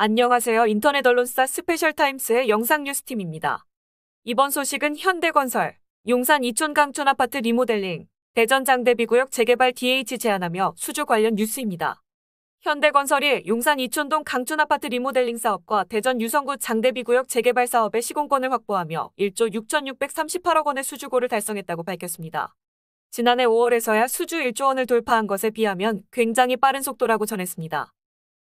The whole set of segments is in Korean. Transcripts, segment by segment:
안녕하세요. 인터넷 언론사 스페셜 타임스의 영상 뉴스팀입니다. 이번 소식은 현대건설, 용산 이촌강촌 아파트 리모델링, 대전 장대비구역 재개발 DH 제안하며 수주 관련 뉴스입니다. 현대건설이 용산 이촌동 강촌 아파트 리모델링 사업과 대전 유성구 장대비구역 재개발 사업의 시공권을 확보하며 1조 6,638억 원의 수주고를 달성했다고 밝혔습니다. 지난해 5월에서야 수주 1조 원을 돌파한 것에 비하면 굉장히 빠른 속도라고 전했습니다.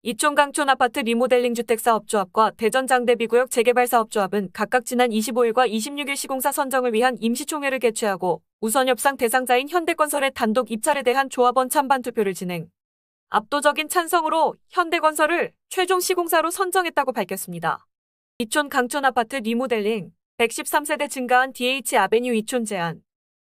이촌 강촌 아파트 리모델링 주택사업조합과 대전 장대비구역 재개발사업조합은 각각 지난 25일과 26일 시공사 선정을 위한 임시총회를 개최하고 우선 협상 대상자인 현대건설의 단독 입찰에 대한 조합원 찬반 투표를 진행. 압도적인 찬성으로 현대건설을 최종 시공사로 선정했다고 밝혔습니다. 이촌 강촌 아파트 리모델링 113세대 증가한 DH 아베뉴 이촌 제안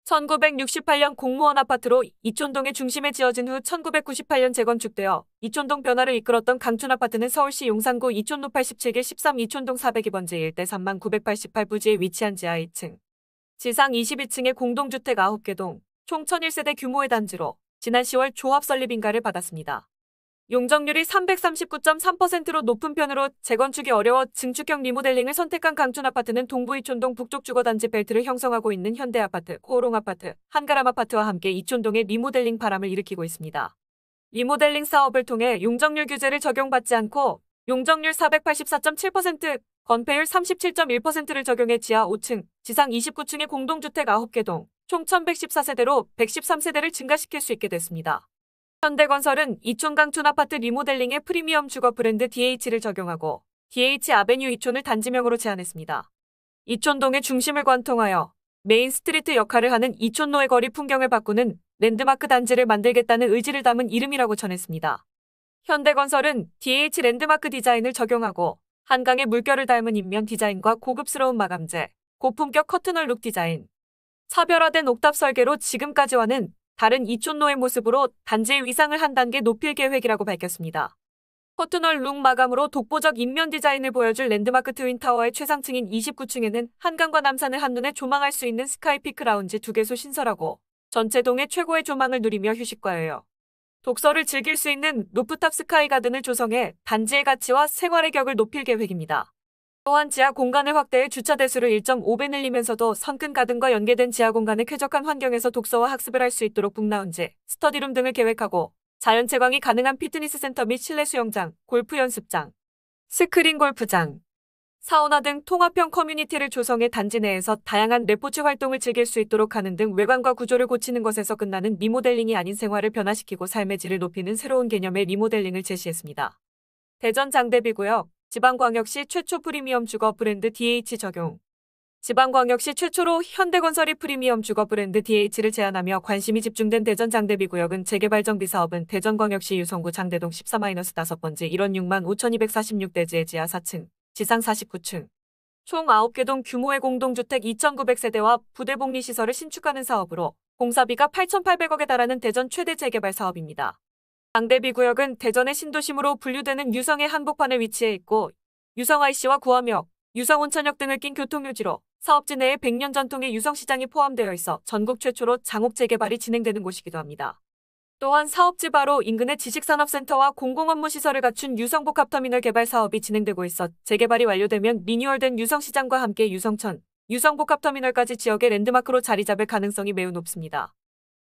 1968년 공무원 아파트로 이촌동의 중심에 지어진 후 1998년 재건축되어 이촌동 변화를 이끌었던 강촌 아파트는 서울시 용산구 이촌로 87길 13 이촌동 402번지 일대 3 988부지에 위치한 지하 2층, 지상 22층의 공동주택 9개 동, 총 1001세대 규모의 단지로 지난 10월 조합 설립 인가를 받았습니다. 용적률이 339.3%로 높은 편으로 재건축이 어려워 증축형 리모델링을 선택한 강춘 아파트는 동부 이촌동 북쪽 주거단지 벨트를 형성하고 있는 현대 아파트, 호롱 아파트, 한가람 아파트와 함께 이촌동의 리모델링 바람을 일으키고 있습니다. 리모델링 사업을 통해 용적률 규제를 적용받지 않고 용적률 484.7%, 건폐율 37.1%를 적용해 지하 5층, 지상 29층의 공동주택 9개 동, 총 1114세대로 113세대를 증가시킬 수 있게 됐습니다. 현대건설은 이촌강촌 아파트 리모델링의 프리미엄 주거 브랜드 DH를 적용하고 DH 아베뉴 이촌을 단지명으로 제안했습니다. 이촌동의 중심을 관통하여 메인 스트리트 역할을 하는 이촌로의 거리 풍경을 바꾸는 랜드마크 단지를 만들겠다는 의지를 담은 이름이라고 전했습니다. 현대건설은 DH 랜드마크 디자인을 적용하고 한강의 물결을 닮은 인면 디자인과 고급스러운 마감재, 고품격 커튼홀 룩 디자인, 차별화된 옥탑 설계로 지금까지와는 다른 이촌노의 모습으로 단지의 위상을 한 단계 높일 계획이라고 밝혔습니다. 커튼홀 룩 마감으로 독보적 인면 디자인을 보여줄 랜드마크 트윈타워의 최상층인 29층에는 한강과 남산을 한눈에 조망할 수 있는 스카이피크 라운지 2개소 신설하고 전체 동의 최고의 조망을 누리며 휴식과예요. 독서를 즐길 수 있는 루프탑 스카이 가든을 조성해 단지의 가치와 생활의 격을 높일 계획입니다. 또한 지하 공간을 확대해 주차 대수를 1.5배 늘리면서도 성근 가든과 연계된 지하 공간을 쾌적한 환경에서 독서와 학습을 할 수 있도록 북라운지, 스터디룸 등을 계획하고 자연 채광이 가능한 피트니스 센터 및 실내 수영장, 골프 연습장, 스크린 골프장, 사우나 등 통합형 커뮤니티를 조성해 단지 내에서 다양한 레포츠 활동을 즐길 수 있도록 하는 등 외관과 구조를 고치는 것에서 끝나는 리모델링이 아닌 생활을 변화시키고 삶의 질을 높이는 새로운 개념의 리모델링을 제시했습니다. 대전 장대비구역 지방광역시 최초 프리미엄 주거 브랜드 DH 적용. 지방광역시 최초로 현대건설이 프리미엄 주거 브랜드 DH를 제안하며 관심이 집중된 대전 장대비 구역은 재개발 정비 사업은 대전광역시 유성구 장대동 14-5번지 1원 6만 5246대지의 지하 4층, 지상 49층. 총 9개 동 규모의 공동주택 2,900세대와 부대복리시설을 신축하는 사업으로 공사비가 8,800억에 달하는 대전 최대 재개발 사업입니다. 강대비 구역은 대전의 신도심으로 분류되는 유성의 한복판에 위치해 있고 유성 IC와 구암역, 유성 온천역 등을 낀 교통유지로 사업지 내에 100년 전통의 유성시장이 포함되어 있어 전국 최초로 장옥 재개발이 진행되는 곳이기도 합니다. 또한 사업지 바로 인근의 지식산업센터와 공공업무시설을 갖춘 유성복합터미널 개발 사업이 진행되고 있어 재개발이 완료되면 리뉴얼된 유성시장과 함께 유성천, 유성복합터미널까지 지역의 랜드마크로 자리 잡을 가능성이 매우 높습니다.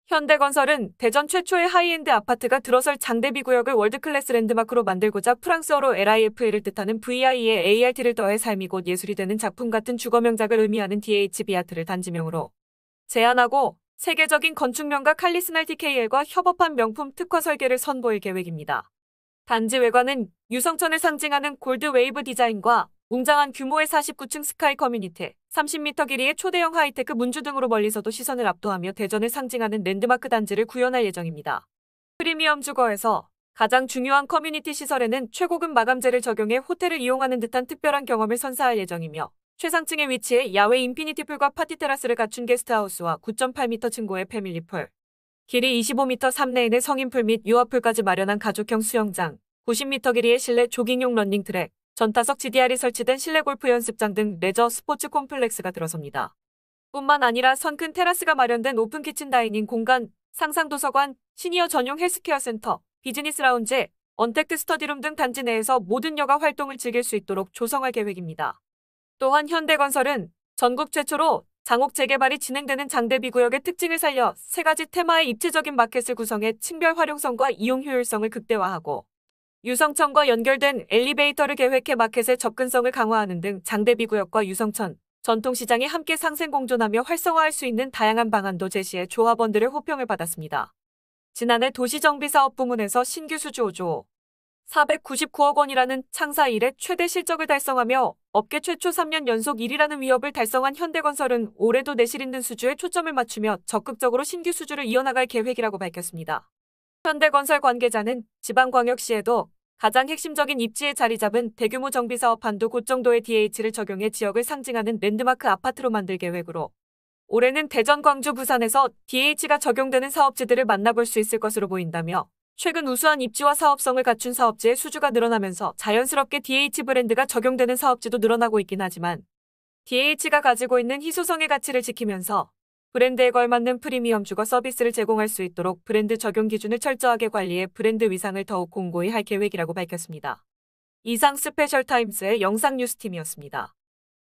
현대건설은 대전 최초의 하이엔드 아파트가 들어설 장대비 구역을 월드클래스 랜드마크로 만들고자 프랑스어로 LIFL을 뜻하는 VI에 ART를 더해 삶이 곧 예술이 되는 작품 같은 주거 명작을 의미하는 DHB 아트를 단지명으로 제안하고 세계적인 건축명가 칼리스날 DKL과 협업한 명품 특허 설계를 선보일 계획입니다. 단지 외관은 유성천을 상징하는 골드 웨이브 디자인과 웅장한 규모의 49층 스카이 커뮤니티, 30m 길이의 초대형 하이테크 문주 등으로 멀리서도 시선을 압도하며 대전을 상징하는 랜드마크 단지를 구현할 예정입니다. 프리미엄 주거에서 가장 중요한 커뮤니티 시설에는 최고급 마감재를 적용해 호텔을 이용하는 듯한 특별한 경험을 선사할 예정이며 최상층의 위치에 야외 인피니티 풀과 파티 테라스를 갖춘 게스트하우스와 9.8m 층고의 패밀리 풀, 길이 25m 3레인의 성인 풀 및 유아풀까지 마련한 가족형 수영장, 90m 길이의 실내 조깅용 런닝 트랙, 전타석 GDR이 설치된 실내 골프 연습장 등 레저 스포츠 콤플렉스가 들어섭니다. 뿐만 아니라 선큰 테라스가 마련된 오픈 키친 다이닝 공간, 상상도서관, 시니어 전용 헬스케어 센터, 비즈니스 라운지, 언택트 스터디룸 등 단지 내에서 모든 여가 활동을 즐길 수 있도록 조성할 계획입니다. 또한 현대건설은 전국 최초로 장옥 재개발이 진행되는 장대비 구역의 특징을 살려 세 가지 테마의 입체적인 마켓을 구성해 층별 활용성과 이용 효율성을 극대화하고 유성천과 연결된 엘리베이터를 계획해 마켓의 접근성을 강화하는 등 장대비 구역과 유성천, 전통시장이 함께 상생공존하며 활성화할 수 있는 다양한 방안도 제시해 조합원들의 호평을 받았습니다. 지난해 도시정비사업 부문에서 신규 수주 5조 499억 원이라는 창사 일의 최대 실적을 달성하며 업계 최초 3년 연속 1위라는 위협을 달성한 현대건설은 올해도 내실 있는 수주에 초점을 맞추며 적극적으로 신규 수주를 이어나갈 계획이라고 밝혔습니다. 현대건설 관계자는 지방광역시에도 가장 핵심적인 입지에 자리 잡은 대규모 정비사업 반도 고정도의 DH를 적용해 지역을 상징하는 랜드마크 아파트로 만들 계획으로 올해는 대전, 광주, 부산에서 DH가 적용되는 사업지들을 만나볼 수 있을 것으로 보인다며 최근 우수한 입지와 사업성을 갖춘 사업지의 수주가 늘어나면서 자연스럽게 DH 브랜드가 적용되는 사업지도 늘어나고 있긴 하지만 DH가 가지고 있는 희소성의 가치를 지키면서 브랜드에 걸맞는 프리미엄 주거 서비스를 제공할 수 있도록 브랜드 적용 기준을 철저하게 관리해 브랜드 위상을 더욱 공고히 할 계획이라고 밝혔습니다. 이상 스페셜 타임스의 영상 뉴스팀이었습니다.